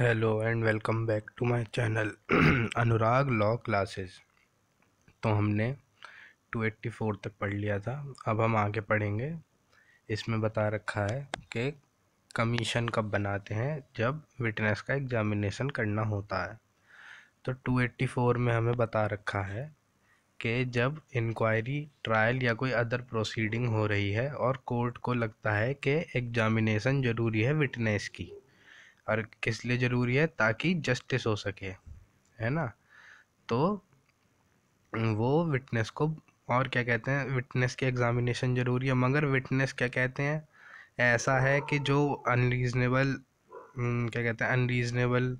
hello and welcome back to my channel Anurag law classes तो हमने 284 तक पढ़ लिया था अब हम आगे पढ़ेंगे इसमें बता रखा है कि कमीशन कब बनाते हैं जब विटनेस का एग्जामिनेशन करना होता है तो 284 में हमें बता रखा है कि जब इंक्वायरी ट्रायल या कोई अदर प्रोसीडिंग हो रही है और कोर्ट को लगता है कि एग्जामिनेशन ज़रूरी है विटनेस की और किस लिए ज़रूरी है ताकि जस्टिस हो सके है ना तो वो विटनेस को और क्या कहते हैं विटनेस के एग्ज़ामिनेशन ज़रूरी है मगर विटनेस क्या कहते हैं ऐसा है कि जो अनरीज़नेबल क्या कहते हैं अनरीज़नेबल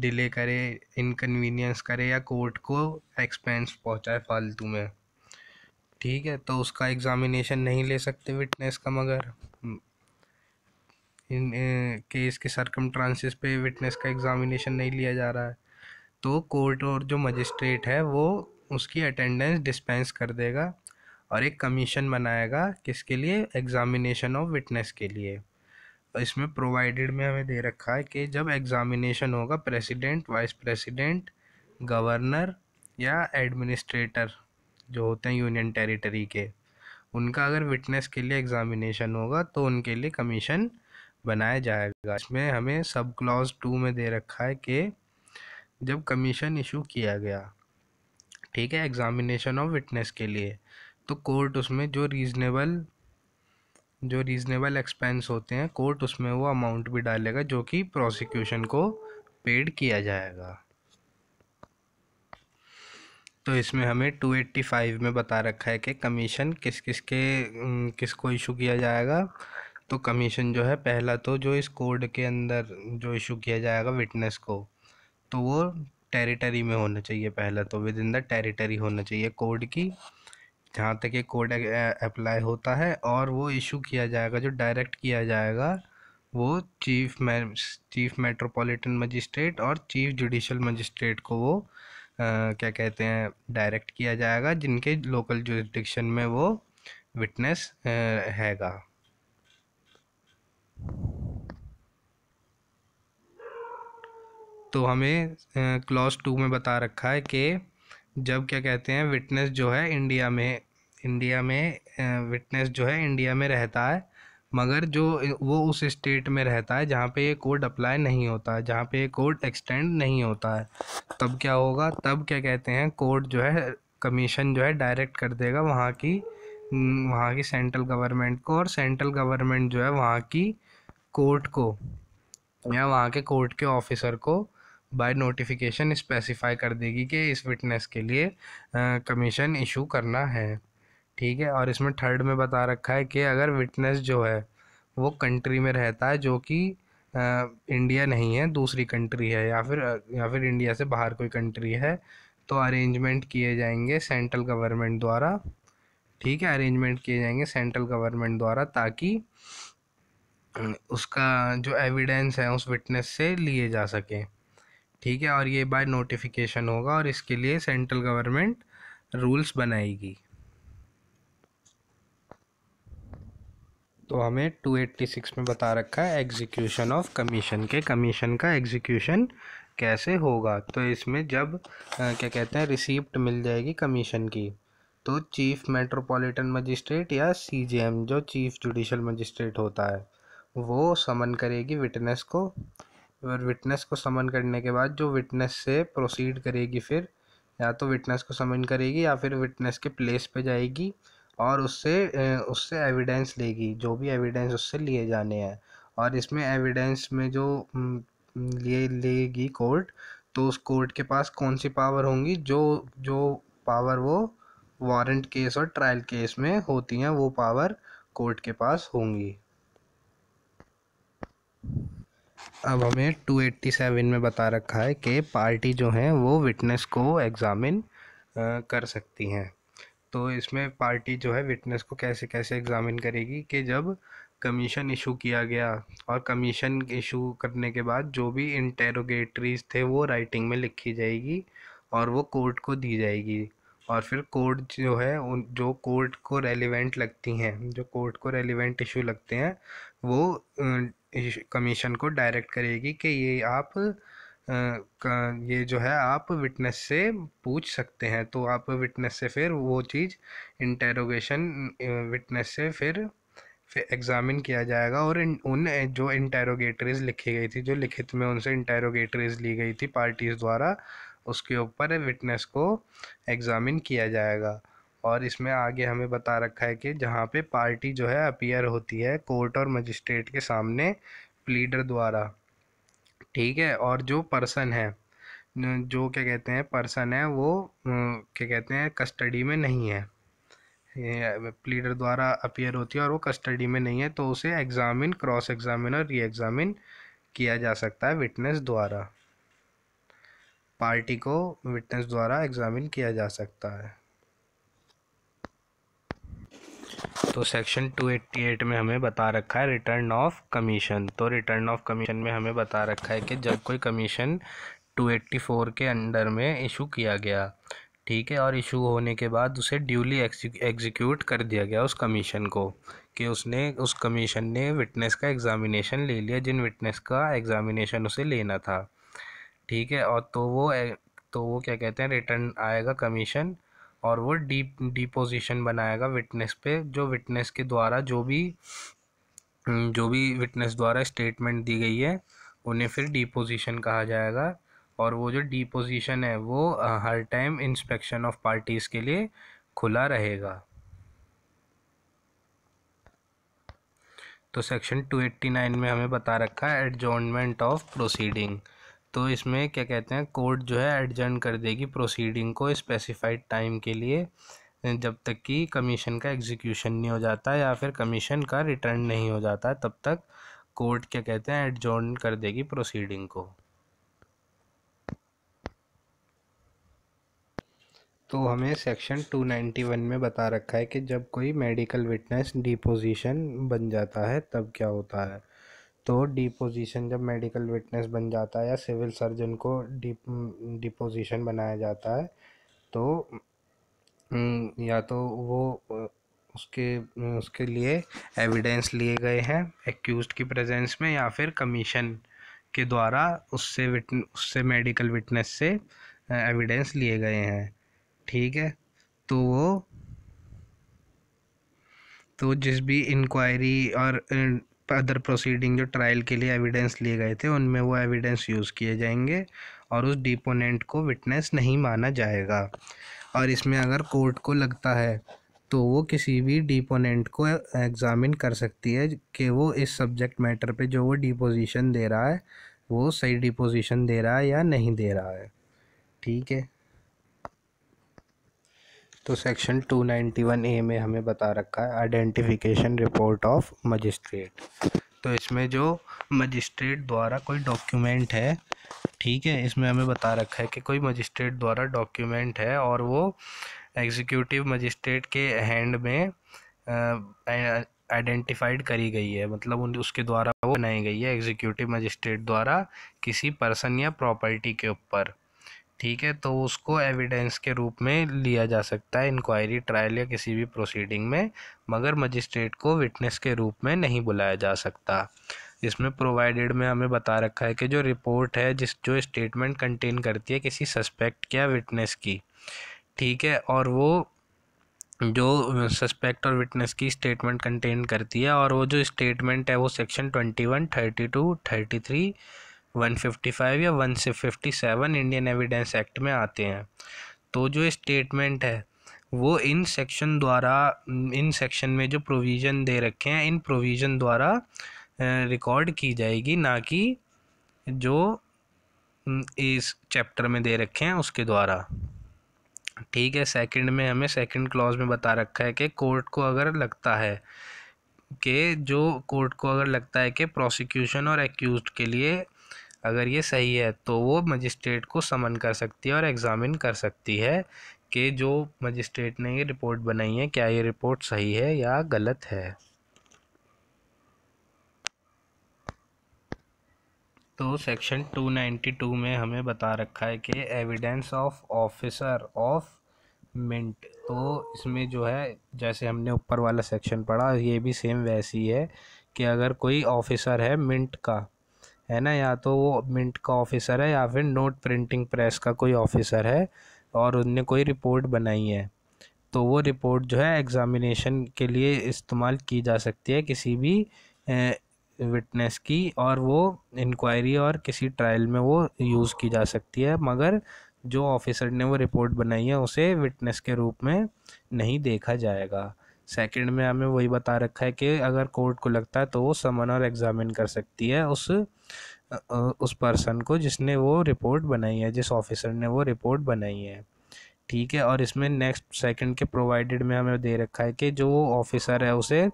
डिले करे इनकन्वीनियंस करे या कोर्ट को एक्सपेंस पहुंचाए फालतू में ठीक है तो उसका एग्ज़ामिनेशन नहीं ले सकते विटनेस का मगर इन केस के सरकम ट्रांसिस पे विटनेस का एग्जामिनेशन नहीं लिया जा रहा है तो कोर्ट और जो मजिस्ट्रेट है वो उसकी अटेंडेंस डिस्पेंस कर देगा और एक कमीशन बनाएगा किसके लिए एग्जामिनेशन ऑफ विटनेस के लिए इसमें प्रोवाइडेड में हमें दे रखा है कि जब एग्जामिनेशन होगा प्रेसिडेंट वाइस प्रेसिडेंट गवर्नर या एडमिनिस्ट्रेटर जो होते हैं यूनियन टेरिटरी के उनका अगर विटनेस के लिए एग्जामिनेशन होगा तो उनके लिए कमीशन बनाया जाएगा इसमें हमें सब क्लॉज टू में दे रखा है कि जब कमीशन इशू किया गया ठीक है एग्जामिनेशन ऑफ विटनेस के लिए तो कोर्ट उसमें जो रीज़नेबल जो रीज़नेबल एक्सपेंस होते हैं कोर्ट उसमें वो अमाउंट भी डालेगा जो कि प्रोसिक्यूशन को पेड किया जाएगा तो इसमें हमें 285 में बता रखा है कि कमीशन किस किस के किस को इशू किया जाएगा तो कमीशन जो है पहला तो जो इस कोड के अंदर जो इशू किया जाएगा विटनेस को तो वो टेरिटरी में होना चाहिए पहला तो विद इन द टेरिटरी होना चाहिए कोड की जहाँ तक ये कोड अप्लाई होता है और वो इशू किया जाएगा जो डायरेक्ट किया जाएगा वो चीफ मै चीफ मेट्रोपॉलिटन मजिस्ट्रेट और चीफ जुडिशल मजिस्ट्रेट को वो आ, क्या कहते हैं डायरेक्ट किया जाएगा जिनके लोकल जुरिस्डिक्शन में वो विटनेस हैगा तो हमें क्लॉज टू में बता रखा है कि जब क्या कहते हैं विटनेस जो है इंडिया में इंडिया में विटनेस जो है इंडिया में रहता है मगर जो वो उस स्टेट में रहता है जहाँ पे ये कोड अप्लाई नहीं होता है जहाँ पे ये कोड एक्सटेंड नहीं होता है तब क्या होगा तब क्या कहते हैं कोर्ट जो है कमीशन जो है डायरेक्ट कर देगा वहाँ की वहाँ की सेंट्रल गवर्नमेंट को और सेंट्रल गवर्नमेंट जो है वहाँ की कोर्ट को या वहाँ के कोर्ट के ऑफिसर को बाय नोटिफिकेशन स्पेसिफाई कर देगी कि इस विटनेस के लिए कमीशन इशू करना है ठीक है और इसमें थर्ड में बता रखा है कि अगर विटनेस जो है वो कंट्री में रहता है जो कि इंडिया नहीं है दूसरी कंट्री है या फिर या फिर इंडिया से बाहर कोई कंट्री है तो अरेंजमेंट किए जाएंगे सेंट्रल गवर्नमेंट द्वारा ठीक है अरेंजमेंट किए जाएंगे सेंट्रल गवर्नमेंट द्वारा ताकि उसका जो एविडेंस है उस विटनेस से लिए जा सके ठीक है और ये बाय नोटिफिकेशन होगा और इसके लिए सेंट्रल गवर्नमेंट रूल्स बनाएगी तो हमें 286 में बता रखा है एग्जीक्यूशन ऑफ कमीशन के कमीशन का एग्जीक्यूशन कैसे होगा तो इसमें जब आ, क्या कहते हैं रिसिप्ट मिल जाएगी कमीशन की तो चीफ मेट्रोपॉलिटन मजिस्ट्रेट या सीजेएम जो चीफ जुडिशल मजिस्ट्रेट होता है वो समन करेगी विटनेस को और विटनेस को समन करने के बाद जो विटनेस से प्रोसीड करेगी फिर या तो विटनेस को समन करेगी या फिर विटनेस के प्लेस पे जाएगी और उससे उससे एविडेंस लेगी जो भी एविडेंस उससे लिए जाने हैं और इसमें एविडेंस में जो लिए लेगी कोर्ट तो उस कोर्ट के पास कौन सी पावर होंगी जो जो पावर वो वारंट केस और ट्रायल केस में होती हैं वो पावर कोर्ट के पास होंगी अब हमें 287 में बता रखा है कि पार्टी जो है वो विटनेस को एग्ज़ामिन कर सकती हैं तो इसमें पार्टी जो है विटनेस को कैसे कैसे एग्ज़ामिन करेगी कि जब कमीशन इशू किया गया और कमीशन इशू करने के बाद जो भी इंटेरोगेटरीज थे वो राइटिंग में लिखी जाएगी और वो कोर्ट को दी जाएगी और फिर कोर्ट जो है उन जो कोर्ट को रेलिवेंट लगती हैं जो कोर्ट को रेलिवेंट इशू लगते हैं वो कमीशन को डायरेक्ट करेगी कि ये आप ये जो है आप विटनेस से पूछ सकते हैं तो आप विटनेस से फिर वो चीज़ इंटेरोगेशन विटनेस से फिर फिर एग्ज़ामिन किया जाएगा और इन उन जो इंटेरोगेटरीज लिखी गई थी जो लिखित में उनसे इंटेरोगेटरीज ली गई थी पार्टीज़ द्वारा उसके ऊपर विटनेस को एग्ज़ामिन किया जाएगा और इसमें आगे हमें बता रखा है कि जहाँ पे पार्टी जो है अपीयर होती है कोर्ट और मजिस्ट्रेट के सामने प्लीडर द्वारा ठीक है और जो पर्सन है जो क्या कहते हैं पर्सन है वो क्या कहते हैं कस्टडी में नहीं है प्लीडर द्वारा अपीयर होती है और वो कस्टडी में नहीं है तो उसे एग्ज़ामिन क्रॉस एग्ज़ामिन और री एग्ज़ामिन किया जा सकता है विटनेस द्वारा पार्टी को विटनेस द्वारा एग्ज़ामिन किया जा सकता है तो सेक्शन 288 में हमें बता रखा है रिटर्न ऑफ कमीशन तो रिटर्न ऑफ कमीशन में हमें बता रखा है कि जब कोई कमीशन 284 के अंडर में इशू किया गया ठीक है और इशू होने के बाद उसे ड्यूली एग्जीक्यूट कर दिया गया उस कमीशन को कि उसने उस कमीशन ने विटनेस का एग्ज़ामिनेशन ले लिया जिन विटनेस का एग्ज़ामिनेशन उसे लेना था ठीक है और तो वो तो वो क्या कहते हैं रिटर्न आएगा कमीशन और वो डीप डिपोजिशन बनाएगा विटनेस पे जो विटनेस के द्वारा जो भी हम्म, जो भी विटनेस द्वारा स्टेटमेंट दी गई है उन्हें फिर डिपोजिशन कहा जाएगा और वो जो डिपोजिशन है वो हर टाइम इंस्पेक्शन ऑफ पार्टीज़ के लिए खुला रहेगा तो सेक्शन 289 में हमें बता रखा है एडजोनमेंट ऑफ प्रोसीडिंग तो इसमें क्या कहते हैं कोर्ट जो है एडजर्न कर देगी प्रोसीडिंग को स्पेसिफाइड टाइम के लिए जब तक कि कमीशन का एग्जीक्यूशन नहीं हो जाता या फिर कमीशन का रिटर्न नहीं हो जाता तब तक कोर्ट क्या कहते हैं एडजॉर्न कर देगी प्रोसीडिंग को तो हमें सेक्शन 291 में बता रखा है कि जब कोई मेडिकल विटनेस डिपोजिशन बन जाता है तब क्या होता है तो डिपोजिशन जब मेडिकल विटनेस बन जाता है या सिविल सर्जन को डिप डिपोजिशन बनाया जाता है तो हम्म, या तो वो उसके उसके लिए एविडेंस लिए गए हैं एक्यूज की प्रेजेंस में या फिर कमीशन के द्वारा उससे विटन उससे मेडिकल विटनेस से एविडेंस लिए गए हैं ठीक है तो वो तो जिस भी इंक्वायरी और अदर प्रोसीडिंग जो ट्रायल के लिए एविडेंस लिए गए थे उनमें वो एविडेंस यूज़ किए जाएंगे और उस डिपोनेंट को विटनेस नहीं माना जाएगा और इसमें अगर कोर्ट को लगता है तो वो किसी भी डिपोनेंट को एग्ज़ामिन कर सकती है कि वो इस सब्जेक्ट मैटर पे जो वो डिपोजिशन दे रहा है वो सही डिपोजिशन दे रहा है या नहीं दे रहा है ठीक है तो सेक्शन 291 ए में हमें बता रखा है आइडेंटिफिकेशन रिपोर्ट ऑफ मजिस्ट्रेट तो इसमें जो मजिस्ट्रेट द्वारा कोई डॉक्यूमेंट है ठीक है इसमें हमें बता रखा है कि कोई मजिस्ट्रेट द्वारा डॉक्यूमेंट है और वो एग्जीक्यूटिव मजिस्ट्रेट के हैंड में आइडेंटिफाइड करी गई है मतलब उन उसके द्वारा वो बनाई गई है एग्जीक्यूटिव मजिस्ट्रेट द्वारा किसी पर्सन या प्रॉपर्टी के ऊपर ठीक है तो उसको एविडेंस के रूप में लिया जा सकता है इंक्वायरी ट्रायल या किसी भी प्रोसीडिंग में मगर मजिस्ट्रेट को विटनेस के रूप में नहीं बुलाया जा सकता इसमें प्रोवाइडेड में हमें बता रखा है कि जो रिपोर्ट है जिस जो स्टेटमेंट कंटेन करती है किसी सस्पेक्ट या विटनेस की ठीक है और वो जो सस्पेक्ट और विटनेस की स्टेटमेंट कंटेन करती है और वो जो स्टेटमेंट है वो section twenty one thirty two thirty three 155 या 157 इंडियन एविडेंस एक्ट में आते हैं तो जो स्टेटमेंट है वो इन सेक्शन द्वारा इन सेक्शन में जो प्रोविज़न दे रखे हैं इन प्रोविज़न द्वारा रिकॉर्ड की जाएगी ना कि जो इस चैप्टर में दे रखे हैं उसके द्वारा ठीक है सेकंड में हमें सेकंड क्लॉज में बता रखा है कि कोर्ट को अगर लगता है कि जो कोर्ट को अगर लगता है कि प्रोसिक्यूशन और एक्यूज के लिए अगर ये सही है तो वो मजिस्ट्रेट को समन कर सकती है और एग्ज़ामिन कर सकती है कि जो मजिस्ट्रेट ने ये रिपोर्ट बनाई है क्या ये रिपोर्ट सही है या गलत है तो सेक्शन 292 में हमें बता रखा है कि evidence of officer of mint तो इसमें जो है जैसे हमने ऊपर वाला सेक्शन पढ़ा ये भी सेम वैसी है कि अगर कोई ऑफिसर है मिंट का है ना या तो वो मिंट का ऑफिसर है या फिर नोट प्रिंटिंग प्रेस का कोई ऑफिसर है और उनने कोई रिपोर्ट बनाई है तो वो रिपोर्ट जो है एग्ज़ामिनेशन के लिए इस्तेमाल की जा सकती है किसी भी विटनेस की और वो इंक्वायरी और किसी ट्रायल में वो यूज़ की जा सकती है मगर जो ऑफिसर ने वो रिपोर्ट बनाई है उसे विटनेस के रूप में नहीं देखा जाएगा सेकंड में हमें वही बता रखा है कि अगर कोर्ट को लगता है तो वो समन और एग्ज़ामिन कर सकती है उस उस पर्सन को जिसने वो रिपोर्ट बनाई है जिस ऑफिसर ने वो रिपोर्ट बनाई है ठीक है और इसमें नेक्स्ट सेकंड के प्रोवाइडेड में हमें दे रखा है कि जो ऑफिसर है उसे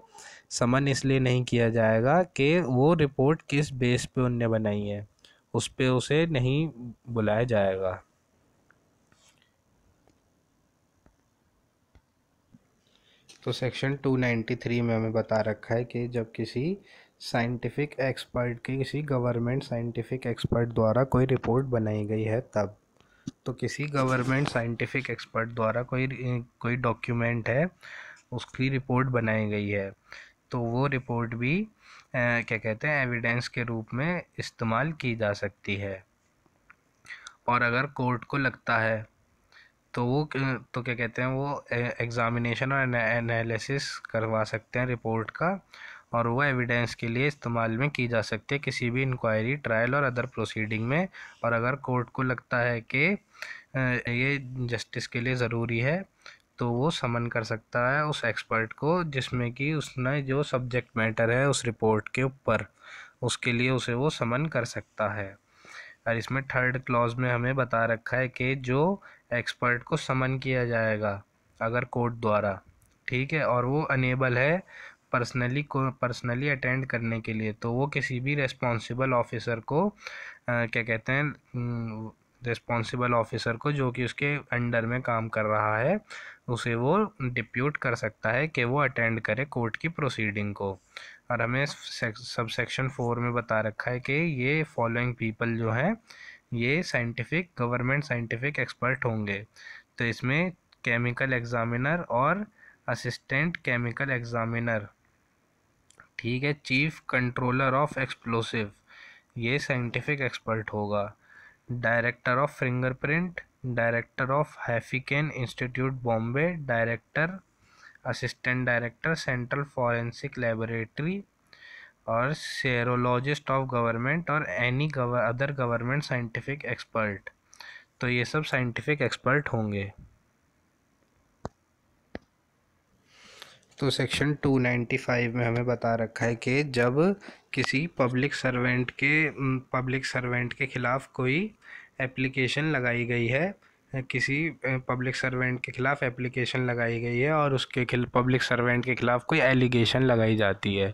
समन इसलिए नहीं किया जाएगा कि वो रिपोर्ट किस बेस पे उनने बनाई है उस पर उसे नहीं बुलाया जाएगा तो सेक्शन 293 में हमें बता रखा है कि जब किसी साइंटिफिक एक्सपर्ट के किसी गवर्नमेंट साइंटिफिक एक्सपर्ट द्वारा कोई रिपोर्ट बनाई गई है तब तो किसी गवर्नमेंट साइंटिफिक एक्सपर्ट द्वारा कोई कोई डॉक्यूमेंट है उसकी रिपोर्ट बनाई गई है तो वो रिपोर्ट भी आ, क्या कहते हैं एविडेंस के रूप में इस्तेमाल की जा सकती है और अगर कोर्ट को लगता है तो वो तो क्या कहते हैं वो एग्ज़ामिनेशन और एनालिसिस करवा सकते हैं रिपोर्ट का और वह एविडेंस के लिए इस्तेमाल में की जा सकती है किसी भी इंक्वायरी ट्रायल और अदर प्रोसीडिंग में और अगर कोर्ट को लगता है कि ये जस्टिस के लिए ज़रूरी है तो वो समन कर सकता है उस एक्सपर्ट को जिसमें कि उसने जो सब्जेक्ट मैटर है उस रिपोर्ट के ऊपर उसके लिए उसे वो समन कर सकता है और इसमें थर्ड क्लॉज में हमें बता रखा है कि जो एक्सपर्ट को समन किया जाएगा अगर कोर्ट द्वारा ठीक है और वो अनेबल है पर्सनली को पर्सनली अटेंड करने के लिए तो वो किसी भी रेस्पॉन्सिबल ऑफिसर को आ, क्या कहते हैं रेस्पॉन्सिबल हम्म, ऑफिसर को जो कि उसके अंडर में काम कर रहा है उसे वो डिप्यूट कर सकता है कि वो अटेंड करे कोर्ट की प्रोसीडिंग को और हमें सब सेक्शन फोर में बता रखा है कि ये फॉलोइंग पीपल जो हैं ये साइंटिफिक गवर्नमेंट साइंटिफिक एक्सपर्ट होंगे तो इसमें केमिकल एग्जामिनर और असिस्टेंट केमिकल एग्जामिनर ठीक है चीफ कंट्रोलर ऑफ एक्सप्लोसिव ये साइंटिफिक एक्सपर्ट होगा director of fingerprint director of Haffkine institute Bombay director assistant director central forensic laboratory और सेरोलॉजिस्ट ऑफ गवर्नमेंट और any other government scientific expert तो ये सब साइंटिफिक एक्सपर्ट होंगे तो सेक्शन 295 में हमें बता रखा है कि जब किसी पब्लिक सर्वेंट के पब्लिक सर्वेंट के ख़िलाफ़ कोई एप्लीकेशन लगाई गई है किसी पब्लिक सर्वेंट के खिलाफ़ एप्लीकेशन लगाई गई है और उसके खिल पब्लिक सर्वेंट के खिलाफ़ कोई एलिगेशन लगाई जाती है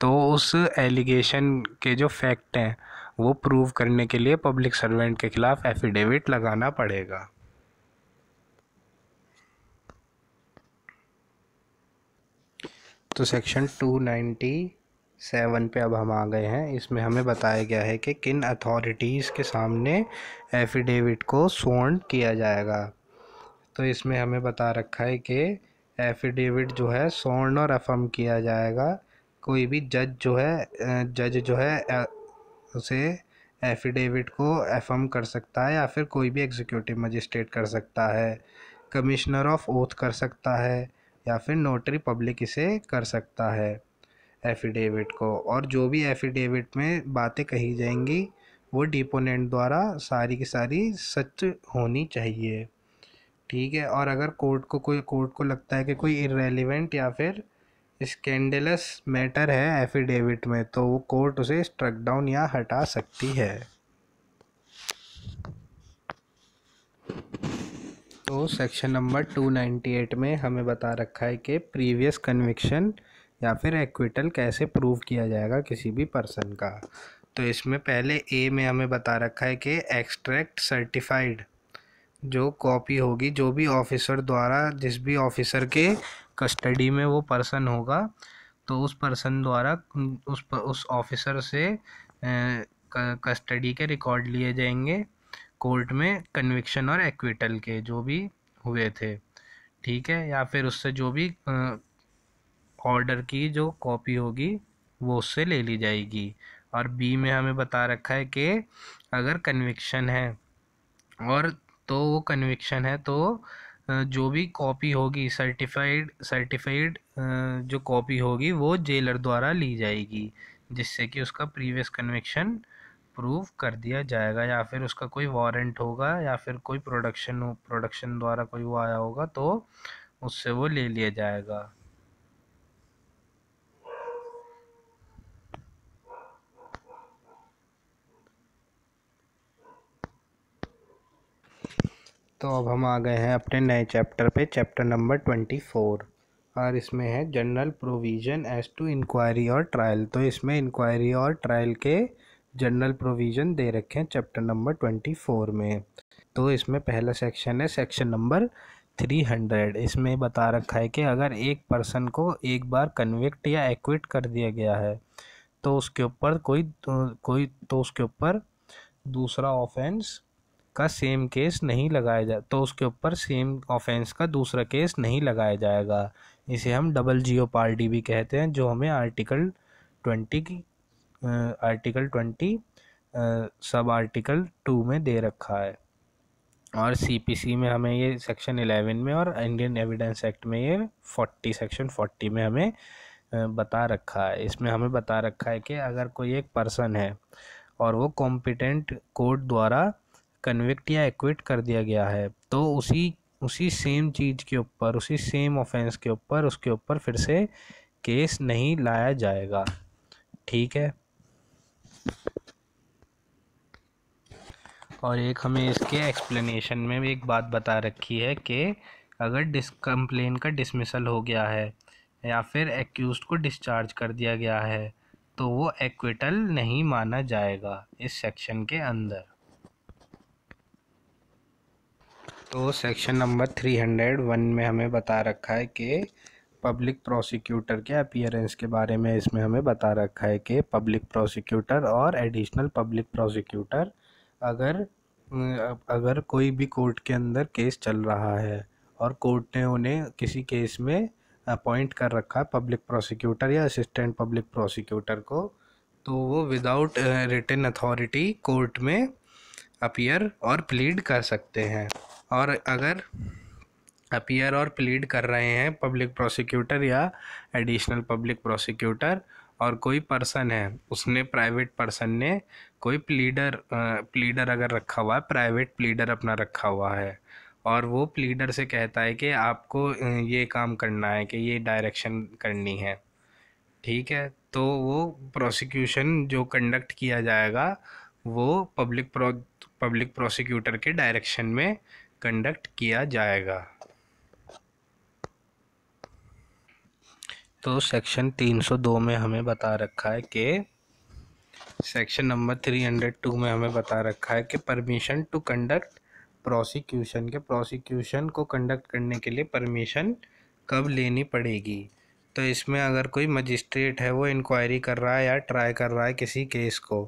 तो उस एलिगेशन के जो फैक्ट हैं वो प्रूव करने के लिए पब्लिक सर्वेंट के खिलाफ़ एफिडेविट लगाना पड़ेगा तो सेक्शन टू नाइन्टी सेवन पे अब हम आ गए हैं इसमें हमें बताया गया है कि किन अथॉरिटीज़ के सामने एफिडेविट को सोन किया जाएगा तो इसमें हमें बता रखा है कि एफिडेविट जो है सोन और अफम किया जाएगा कोई भी जज जो है जज जो है उसे एफिडेविट को एफ़म कर सकता है या फिर कोई भी एग्जीक्यूटिव मजिस्ट्रेट कर सकता है कमिश्नर ऑफ ओथ कर सकता है या फिर नोटरी पब्लिक इसे कर सकता है एफ़िडेविट को और जो भी एफ़िडेविट में बातें कही जाएंगी वो डिपोनेंट द्वारा सारी की सारी सच होनी चाहिए ठीक है और अगर कोर्ट को कोई कोर्ट को लगता है कि कोई इरेलीवेंट या फिर स्कैंडलस मैटर है एफिडेविट में तो वो कोर्ट उसे स्ट्रक डाउन या हटा सकती है तो section number two ninety eight में हमें बता रखा है कि प्रीवियस कन्विक्शन या फिर एक्विटल कैसे प्रूव किया जाएगा किसी भी पर्सन का तो इसमें पहले ए में हमें बता रखा है कि एक्सट्रैक्ट सर्टिफाइड जो कॉपी होगी जो भी ऑफिसर द्वारा जिस भी ऑफिसर के कस्टडी में वो पर्सन होगा तो उस पर्सन द्वारा उस पर उस ऑफिसर से कस्टडी के रिकॉर्ड लिए जाएंगे कोर्ट में कन्विक्शन और एक्विटल के जो भी हुए थे ठीक है या फिर उससे जो भी ऑर्डर की जो कॉपी होगी वो उससे ले ली जाएगी और बी में हमें बता रखा है कि अगर कन्विक्शन है और तो वो कन्विक्शन है तो जो भी कॉपी होगी सर्टिफाइड सर्टिफाइड जो कॉपी होगी वो जेलर द्वारा ली जाएगी जिससे कि उसका प्रीवियस कन्विक्शन प्रूव कर दिया जाएगा या फिर उसका कोई वारंट होगा या फिर कोई प्रोडक्शन प्रोडक्शन द्वारा कोई वो आया होगा तो उससे वो ले लिया जाएगा तो अब हम आ गए हैं अपने नए चैप्टर पे चैप्टर नंबर ट्वेंटी फोर और इसमें है general provision as to inquiry और ट्रायल तो इसमें इंक्वायरी और ट्रायल के जनरल प्रोविज़न दे रखे हैं चैप्टर नंबर ट्वेंटी फोर में तो इसमें पहला सेक्शन है सेक्शन नंबर थ्री हंड्रेड इसमें बता रखा है कि अगर एक पर्सन को एक बार कन्विक्ट या एक्विट कर दिया गया है तो उसके ऊपर कोई तो, कोई तो उसके ऊपर दूसरा ऑफेंस का सेम केस नहीं लगाया जा तो उसके ऊपर सेम ऑफेंस का दूसरा केस नहीं लगाया जाएगा इसे हम डबल जियो पार्टी भी कहते हैं जो हमें आर्टिकल ट्वेंटी की article twenty sub article two में दे रखा है और सीपीसी में हमें ये सेक्शन एलेवन में और इंडियन एविडेंस एक्ट में ये फोर्टी सेक्शन फोर्टी में हमें बता रखा है इसमें हमें बता रखा है कि अगर कोई एक पर्सन है और वो कॉम्पिटेंट कोर्ट द्वारा कन्विक्ट या एक्विट कर दिया गया है तो उसी उसी सेम चीज़ के ऊपर उसी सेम ऑफेंस के ऊपर उसके ऊपर फिर से केस नहीं लाया जाएगा ठीक है और एक हमें इसके एक्सप्लेनेशन में भी एक बात बता रखी है कि अगर डिस कंप्लेन का डिसमिसल हो गया है या फिर एक्यूज को डिस्चार्ज कर दिया गया है तो वो एक्विटल नहीं माना जाएगा इस सेक्शन के अंदर तो section number three hundred one में हमें बता रखा है कि पब्लिक प्रोसिक्यूटर के अपियरेंस के बारे में इसमें हमें बता रखा है कि पब्लिक प्रोसिक्यूटर और एडिशनल पब्लिक प्रोसिक्यूटर अगर अगर कोई भी कोर्ट के अंदर केस चल रहा है और कोर्ट ने उन्हें किसी केस में अपॉइंट कर रखा है पब्लिक प्रोसिक्यूटर या असिस्टेंट पब्लिक प्रोसिक्यूटर को तो वो विदाउट रिटर्न अथॉरिटी कोर्ट में अपियर और प्लीड कर सकते हैं और अगर अपीयर और प्लीड कर रहे हैं पब्लिक प्रोसिक्यूटर या एडिशनल पब्लिक प्रोसिक्यूटर और कोई पर्सन है उसने प्राइवेट पर्सन ने कोई प्लीडर प्लीडर अगर रखा हुआ है प्राइवेट प्लीडर अपना रखा हुआ है और वो प्लीडर से कहता है कि आपको ये काम करना है कि ये डायरेक्शन करनी है ठीक है तो वो प्रोसिक्यूशन जो कंडक्ट किया जाएगा वो पब्लिक प्रो पब्लिक प्रोसिक्यूटर के डायरेक्शन में कंडक्ट किया जाएगा तो सेक्शन 302 में हमें बता रखा है कि सेक्शन नंबर 302 में हमें बता रखा है कि परमिशन टू कंडक्ट प्रोसिक्यूशन के प्रोसिक्यूशन को कंडक्ट करने के लिए परमिशन कब लेनी पड़ेगी तो इसमें अगर कोई मजिस्ट्रेट है वो इंक्वायरी कर रहा है या ट्राई कर रहा है किसी केस को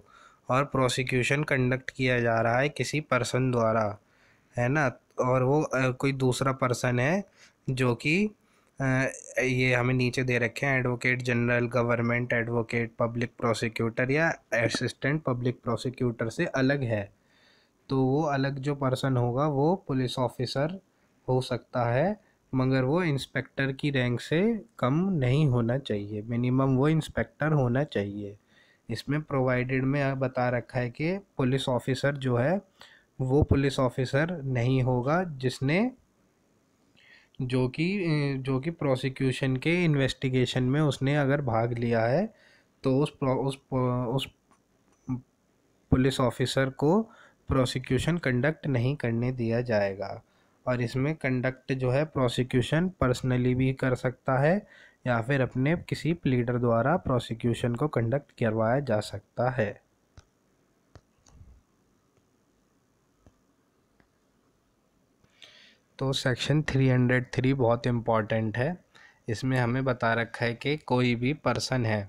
और प्रोसिक्यूशन कंडक्ट किया जा रहा है किसी पर्सन द्वारा है ना और वो कोई दूसरा पर्सन है जो कि ये हमें नीचे दे रखे हैं advocate general government advocate public prosecutor या असिस्टेंट पब्लिक प्रोसिक्यूटर से अलग है तो वो अलग जो पर्सन होगा वो पुलिस ऑफिसर हो सकता है मगर वो इंस्पेक्टर की रैंक से कम नहीं होना चाहिए मिनिमम वो इंस्पेक्टर होना चाहिए इसमें प्रोवाइडेड में बता रखा है कि पुलिस ऑफिसर जो है वो पुलिस ऑफिसर नहीं होगा जिसने जो कि जो कि प्रोसिक्यूशन के इन्वेस्टिगेशन में उसने अगर भाग लिया है तो उस उस उस पुलिस ऑफिसर को प्रोसिक्यूशन कंडक्ट नहीं करने दिया जाएगा और इसमें कंडक्ट जो है प्रोसिक्यूशन पर्सनली भी कर सकता है या फिर अपने किसी प्लीडर द्वारा प्रोसिक्यूशन को कंडक्ट करवाया जा सकता है तो सेक्शन थ्री हंड्रेड थ्री बहुत इम्पॉर्टेंट है इसमें हमें बता रखा है कि कोई भी पर्सन है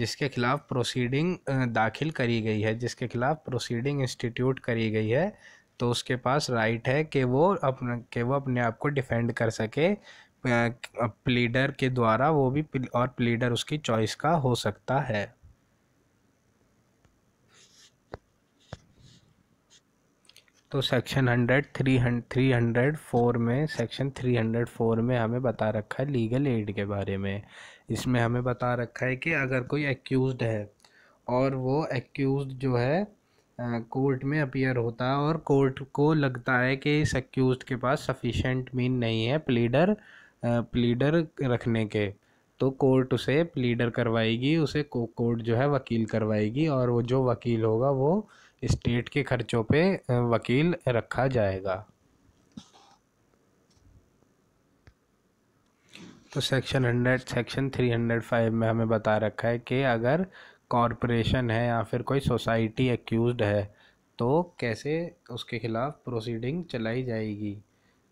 जिसके खिलाफ प्रोसीडिंग दाखिल करी गई है जिसके खिलाफ प्रोसीडिंग इंस्टीट्यूट करी गई है तो उसके पास राइट है कि वो अपने कि वो अपने आप को डिफेंड कर सके प्लीडर के द्वारा वो भी और प्लीडर उसकी चॉइस का हो सकता है तो सेक्शन हंड्रेड थ्री हंड थ्री हंड्रेड फोर में सेक्शन थ्री हंड्रेड फोर में हमें बता रखा है लीगल एड के बारे में इसमें हमें बता रखा है कि अगर कोई एक्यूज़ है और वो एक्यूज़ जो है कोर्ट में अपीयर होता है और कोर्ट को लगता है कि इस एक्यूज़ के पास सफिशेंट मीन नहीं है प्लीडर प्लीडर रखने के तो कोर्ट उसे प्लीडर करवाएगी उसे कोर्ट जो है वकील करवाएगी और वो जो वकील होगा वो स्टेट के खर्चों पे वकील रखा जाएगा तो section hundred section three hundred five में हमें बता रखा है कि अगर कॉरपोरेशन है या फिर कोई सोसाइटी एक्यूज़ है तो कैसे उसके ख़िलाफ़ प्रोसीडिंग चलाई जाएगी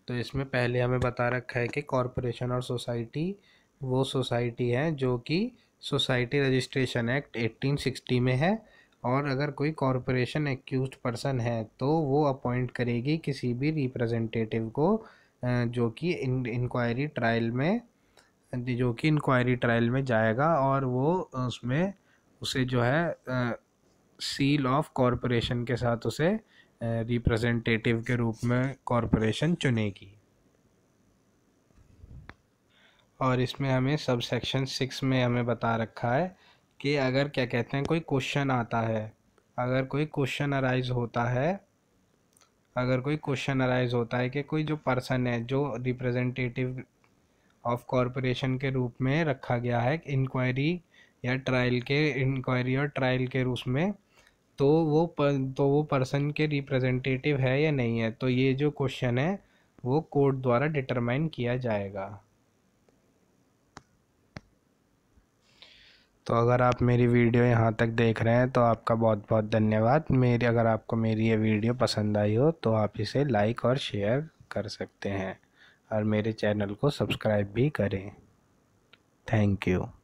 तो इसमें पहले हमें बता रखा है कि कॉरपोरेशन और सोसाइटी वो सोसाइटी है जो कि सोसाइटी रजिस्ट्रेशन एक्ट 1860 में है और अगर कोई कॉरपोरेशन एक्यूज पर्सन है तो वो अपॉइंट करेगी किसी भी रिप्रेजेंटेटिव को जो कि इंक्वायरी ट्रायल में जो कि इंक्वायरी ट्रायल में जाएगा और वो उसमें उसे जो है सील ऑफ कॉरपोरेशन के साथ उसे रिप्रेजेंटेटिव के रूप में कॉरपोरेशन चुनेगी और इसमें हमें सब सेक्शन सिक्स में हमें बता रखा है कि अगर क्या कहते हैं कोई क्वेश्चन आता है अगर कोई क्वेश्चन अराइज होता है अगर कोई क्वेश्चन अराइज होता है कि कोई जो पर्सन है जो रिप्रेजेंटेटिव ऑफ कॉरपोरेशन के रूप में रखा गया है इंक्वायरी या ट्रायल के इंक्वायरी और ट्रायल के रूप में तो वो पर, तो वो पर्सन के रिप्रेजेंटेटिव है या नहीं है तो ये जो क्वेश्चन है वो कोर्ट द्वारा डिटरमाइन किया जाएगा तो अगर आप मेरी वीडियो यहाँ तक देख रहे हैं तो आपका बहुत बहुत धन्यवाद मेरी अगर आपको मेरी ये वीडियो पसंद आई हो तो आप इसे लाइक और शेयर कर सकते हैं और मेरे चैनल को सब्सक्राइब भी करें थैंक यू